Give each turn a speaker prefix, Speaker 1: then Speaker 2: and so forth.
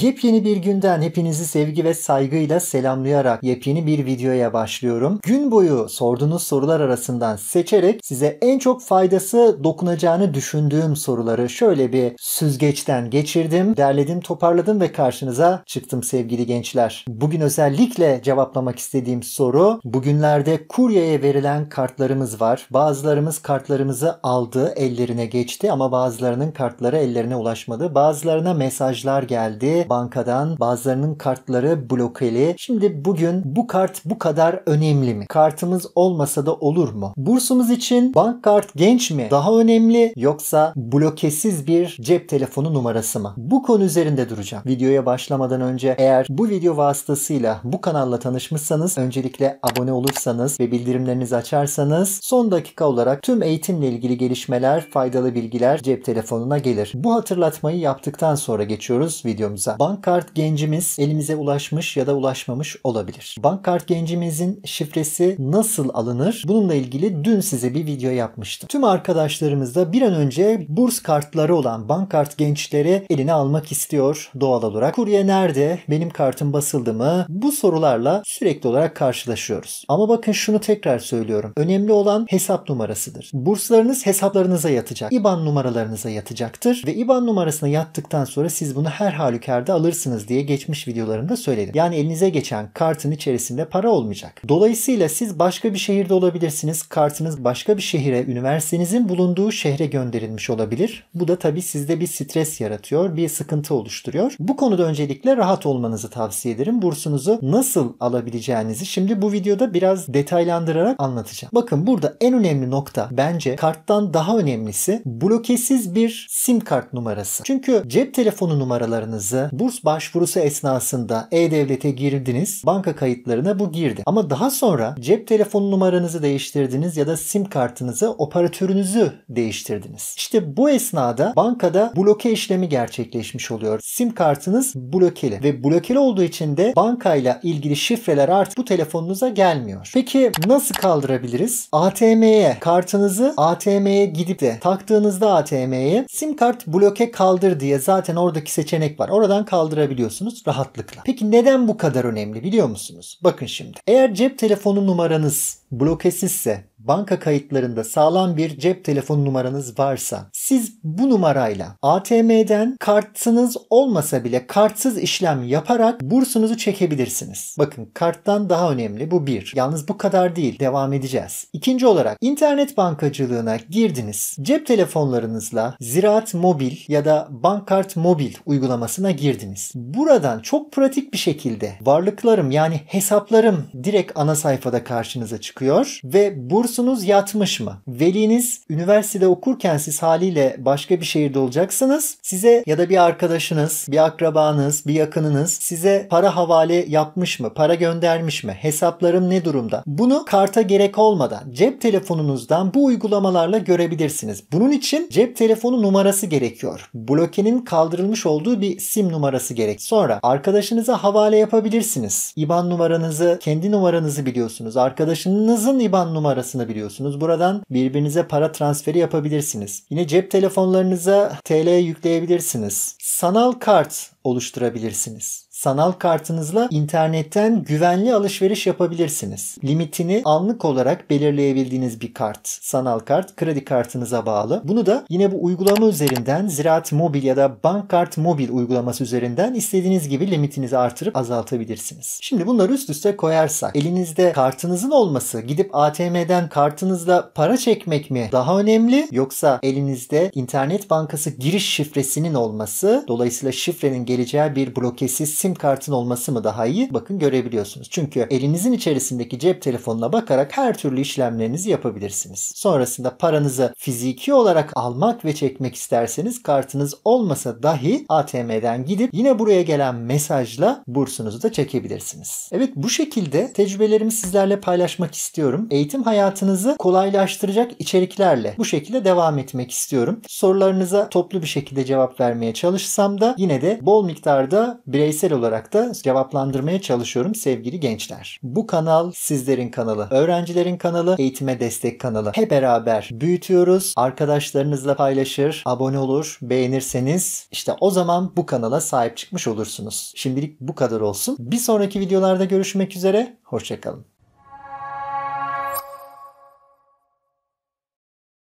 Speaker 1: Yepyeni bir günden hepinizi sevgi ve saygıyla selamlayarak yepyeni bir videoya başlıyorum. Gün boyu sorduğunuz sorular arasından seçerek size en çok faydası dokunacağını düşündüğüm soruları şöyle bir süzgeçten geçirdim, derledim, toparladım ve karşınıza çıktım sevgili gençler. Bugün özellikle cevaplamak istediğim soru, bugünlerde kuryeye verilen kartlarımız var. Bazılarımız kartlarımızı aldı, ellerine geçti ama bazılarının kartları ellerine ulaşmadı. Bazılarına mesajlar geldi bankadan bazılarının kartları blokeli. Şimdi bugün bu kart bu kadar önemli mi? Kartımız olmasa da olur mu? Bursumuz için bank kart genç mi? Daha önemli yoksa blokesiz bir cep telefonu numarası mı? Bu konu üzerinde duracağım. Videoya başlamadan önce eğer bu video vasıtasıyla bu kanalla tanışmışsanız öncelikle abone olursanız ve bildirimlerinizi açarsanız son dakika olarak tüm eğitimle ilgili gelişmeler, faydalı bilgiler cep telefonuna gelir. Bu hatırlatmayı yaptıktan sonra geçiyoruz videomuza olursa bankart gencimiz elimize ulaşmış ya da ulaşmamış olabilir. Bankart gencimizin şifresi nasıl alınır? Bununla ilgili dün size bir video yapmıştım. Tüm arkadaşlarımız da bir an önce burs kartları olan bankart gençleri eline almak istiyor doğal olarak. Kurye nerede? Benim kartım basıldı mı? Bu sorularla sürekli olarak karşılaşıyoruz. Ama bakın şunu tekrar söylüyorum. Önemli olan hesap numarasıdır. Burslarınız hesaplarınıza yatacak. IBAN numaralarınıza yatacaktır ve IBAN numarasına yattıktan sonra siz bunu her halükarda miktarda alırsınız diye geçmiş videolarında söyledim. Yani elinize geçen kartın içerisinde para olmayacak. Dolayısıyla siz başka bir şehirde olabilirsiniz. Kartınız başka bir şehire, üniversitenizin bulunduğu şehre gönderilmiş olabilir. Bu da tabii sizde bir stres yaratıyor, bir sıkıntı oluşturuyor. Bu konuda öncelikle rahat olmanızı tavsiye ederim. Bursunuzu nasıl alabileceğinizi şimdi bu videoda biraz detaylandırarak anlatacağım. Bakın burada en önemli nokta bence karttan daha önemlisi blokesiz bir sim kart numarası. Çünkü cep telefonu numaralarınızı, burs başvurusu esnasında e-devlete girdiniz. Banka kayıtlarına bu girdi. Ama daha sonra cep telefon numaranızı değiştirdiniz ya da sim kartınızı operatörünüzü değiştirdiniz. İşte bu esnada bankada bloke işlemi gerçekleşmiş oluyor. Sim kartınız blokeli ve blokeli olduğu için de bankayla ilgili şifreler artık bu telefonunuza gelmiyor. Peki nasıl kaldırabiliriz? ATM'ye kartınızı ATM'ye gidip de taktığınızda ATM'ye sim kart bloke kaldır diye zaten oradaki seçenek var. Orada ortadan kaldırabiliyorsunuz rahatlıkla. Peki neden bu kadar önemli biliyor musunuz? Bakın şimdi. Eğer cep telefonu numaranız blokesizse banka kayıtlarında sağlam bir cep telefon numaranız varsa siz bu numarayla ATM'den kartınız olmasa bile kartsız işlem yaparak bursunuzu çekebilirsiniz. Bakın karttan daha önemli bu bir. Yalnız bu kadar değil devam edeceğiz. İkinci olarak internet bankacılığına girdiniz. Cep telefonlarınızla Ziraat Mobil ya da Bankart Mobil uygulamasına girdiniz. Buradan çok pratik bir şekilde varlıklarım yani hesaplarım direkt ana sayfada karşınıza çıkıyor ve burs Uyuyorsunuz yatmış mı? Veliniz üniversitede okurken siz haliyle başka bir şehirde olacaksınız. Size ya da bir arkadaşınız, bir akrabanız, bir yakınınız size para havale yapmış mı? Para göndermiş mi? Hesaplarım ne durumda? Bunu karta gerek olmadan cep telefonunuzdan bu uygulamalarla görebilirsiniz. Bunun için cep telefonu numarası gerekiyor. Blokenin kaldırılmış olduğu bir sim numarası gerek. Sonra arkadaşınıza havale yapabilirsiniz. IBAN numaranızı, kendi numaranızı biliyorsunuz. Arkadaşınızın IBAN numarasını Biliyorsunuz Buradan birbirinize para transferi yapabilirsiniz. Yine cep telefonlarınıza TL yükleyebilirsiniz. Sanal kart oluşturabilirsiniz sanal kartınızla internetten güvenli alışveriş yapabilirsiniz. Limitini anlık olarak belirleyebildiğiniz bir kart, sanal kart, kredi kartınıza bağlı. Bunu da yine bu uygulama üzerinden Ziraat Mobil ya da Bankkart Mobil uygulaması üzerinden istediğiniz gibi limitinizi artırıp azaltabilirsiniz. Şimdi bunları üst üste koyarsak elinizde kartınızın olması gidip ATM'den kartınızla para çekmek mi daha önemli yoksa elinizde internet bankası giriş şifresinin olması dolayısıyla şifrenin geleceği bir blokesiz sim sim kartın olması mı daha iyi? Bakın görebiliyorsunuz. Çünkü elinizin içerisindeki cep telefonuna bakarak her türlü işlemlerinizi yapabilirsiniz. Sonrasında paranızı fiziki olarak almak ve çekmek isterseniz kartınız olmasa dahi ATM'den gidip yine buraya gelen mesajla bursunuzu da çekebilirsiniz. Evet bu şekilde tecrübelerimi sizlerle paylaşmak istiyorum. Eğitim hayatınızı kolaylaştıracak içeriklerle bu şekilde devam etmek istiyorum. Sorularınıza toplu bir şekilde cevap vermeye çalışsam da yine de bol miktarda bireysel olarak olarak da cevaplandırmaya çalışıyorum sevgili gençler. Bu kanal sizlerin kanalı, öğrencilerin kanalı, eğitime destek kanalı. Hep beraber büyütüyoruz. Arkadaşlarınızla paylaşır, abone olur, beğenirseniz işte o zaman bu kanala sahip çıkmış olursunuz. Şimdilik bu kadar olsun. Bir sonraki videolarda görüşmek üzere. Hoşçakalın.